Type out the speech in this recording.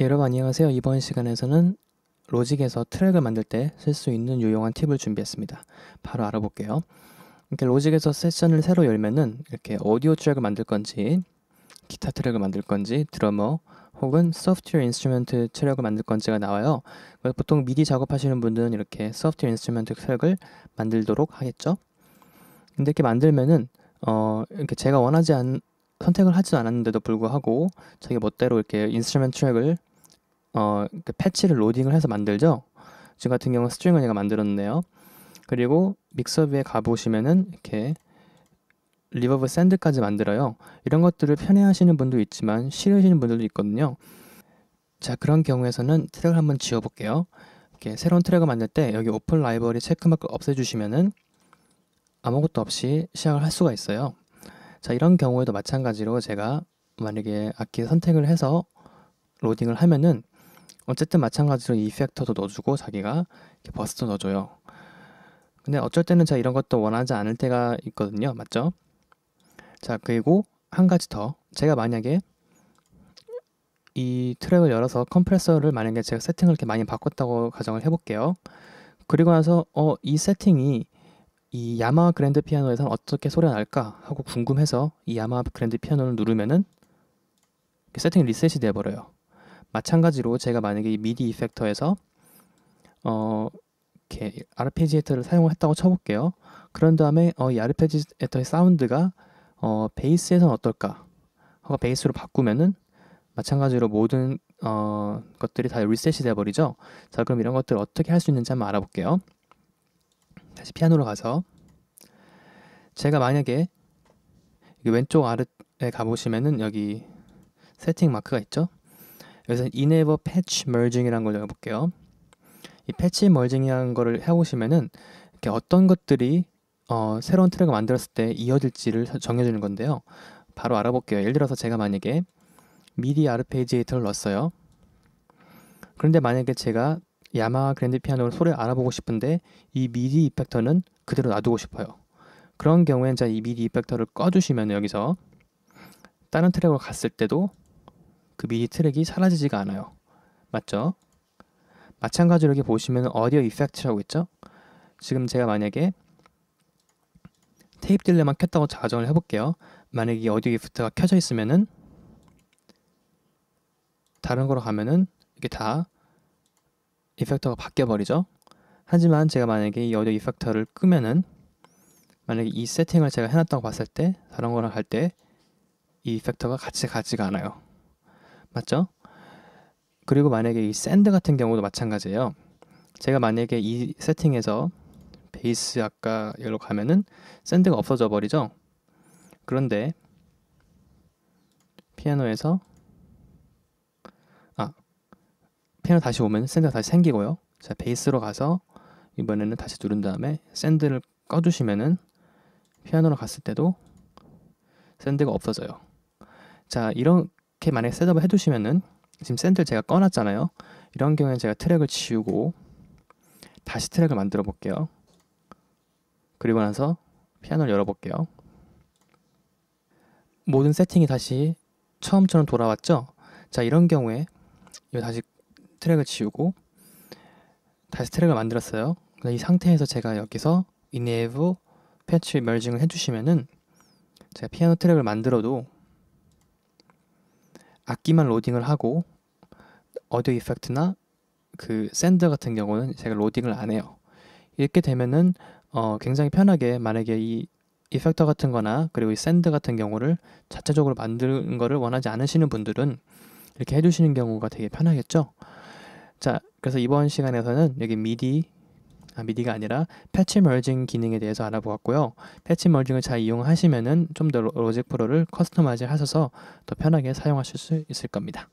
여러분 안녕하세요. 이번 시간에서는 로직에서 트랙을 만들 때 쓸 수 있는 유용한 팁을 준비했습니다. 바로 알아볼게요. 이렇게 로직에서 세션을 새로 열면은 이렇게 오디오 트랙을 만들 건지 기타 트랙을 만들 건지 드러머 혹은 소프트웨어 인스트루먼트 트랙을 만들 건지가 나와요. 보통 미디 작업하시는 분들은 이렇게 소프트웨어 인스트루먼트 트랙을 만들도록 하겠죠. 근데 이렇게 만들면은 어 이렇게 제가 원하지 않, 은 선택을 하지 않았는데도 불구하고 자기 멋대로 이렇게 인스트루먼트 트랙을 어, 그 패치를 로딩을 해서 만들죠. 지금 같은 경우는 스트링을 얘가 만들었네요. 그리고 믹서 위에 가보시면은 이렇게 리버브 샌드까지 만들어요. 이런 것들을 편해하시는 분도 있지만 싫으시는 분들도 있거든요. 자 그런 경우에서는 트랙을 한번 지워볼게요. 이렇게 새로운 트랙을 만들 때 여기 오픈 라이벌이 체크마크 없애주시면은 아무것도 없이 시작을 할 수가 있어요. 자, 이런 경우에도 마찬가지로 제가 만약에 악기 선택을 해서 로딩을 하면은 어쨌든 마찬가지로 이펙터도 넣어주고 자기가 버스도 넣어줘요. 근데 어쩔 때는 제가 이런 것도 원하지 않을 때가 있거든요. 맞죠? 자, 그리고 한 가지 더. 제가 만약에 이 트랙을 열어서 컴프레서를 만약에 제가 세팅을 이렇게 많이 바꿨다고 가정을 해볼게요. 그리고 나서 어, 이 세팅이 이 야마 그랜드 피아노에선 어떻게 소리가 날까 하고 궁금해서 이 야마 그랜드 피아노를 누르면은 세팅이 리셋이 돼버려요. 마찬가지로 제가 만약에 이 미디 이펙터에서 어 이렇게 아르페지에터를 사용을 했다고 쳐볼게요. 그런 다음에 어, 이아르페지에터의 사운드가 어, 베이스에선 어떨까 하고 베이스로 바꾸면은 마찬가지로 모든 어, 것들이 다 리셋이 돼버리죠. 자 그럼 이런 것들을 어떻게 할 수 있는지 한번 알아볼게요. 다시 피아노로 가서 제가 만약에 왼쪽 아래 가보시면은 여기 세팅 마크가 있죠. 여기서 enable patch merging이라는 걸 적어볼게요. 이 patch m e r g i n g 이라는 거를 해보시면은 이렇게 어떤 것들이 어, 새로운 트랙을 만들었을 때 이어질지를 정해주는 건데요. 바로 알아볼게요. 예를 들어서 제가 만약에 미디 아르페지에이터를 넣었어요. 그런데 만약에 제가 야마하 그랜드 피아노 를 소리를 알아보고 싶은데 이 미디 이펙터는 그대로 놔두고 싶어요. 그런 경우엔 자이 미디 이펙터를 꺼주시면 여기서 다른 트랙으로 갔을 때도 그 미디 트랙이 사라지지가 않아요. 맞죠? 마찬가지로 여기 보시면 어디어 이펙트라고 있죠? 지금 제가 만약에 테이프 딜레만 켰다고 자정을 해볼게요. 만약에 어디어 이펙트가 켜져 있으면은 다른 거로 가면은 이게 다 이펙터가 바뀌어 버리죠. 하지만 제가 만약에 이 오디오 이펙터를 끄면은 만약에 이 세팅을 제가 해놨다고 봤을 때 다른 거랑 할때이 이펙터가 같이 가지가 않아요. 맞죠? 그리고 만약에 이 샌드 같은 경우도 마찬가지예요. 제가 만약에 이 세팅에서 베이스 아까 열로 가면은 샌드가 없어져 버리죠. 그런데 피아노에서 아 피아노 다시 오면 샌드가 다시 생기고요. 자 베이스로 가서 이번에는 다시 누른 다음에 샌드를 꺼주시면은 피아노로 갔을 때도 샌드가 없어져요. 자 이렇게 만약에 셋업을 해두시면은 지금 샌드를 제가 꺼놨잖아요. 이런 경우에는 제가 트랙을 지우고 다시 트랙을 만들어 볼게요. 그리고 나서 피아노를 열어볼게요. 모든 세팅이 다시 처음처럼 돌아왔죠? 자 이런 경우에 이거 다시 트랙을 지우고 다시 트랙을 만들었어요. 이 상태에서 제가 여기서 enable 패치 멸징을 해주시면은 제가 피아노 트랙을 만들어도 악기만 로딩을 하고 어디오 이펙트나 그 샌드 같은 경우는 제가 로딩을 안 해요. 이렇게 되면은 어 굉장히 편하게 만약에 이 이펙터 같은 거나 그리고 이 샌드 같은 경우를 자체적으로 만드는 거를 원하지 않으시는 분들은 이렇게 해주시는 경우가 되게 편하겠죠. 자, 그래서 이번 시간에서는 여기 미디 아, 미디가 아니라 패치 멀징 기능에 대해서 알아보았고요. 패치 멀징을 잘 이용하시면은 좀 더 로직 프로를 커스터마이즈 하셔서 더 편하게 사용하실 수 있을 겁니다.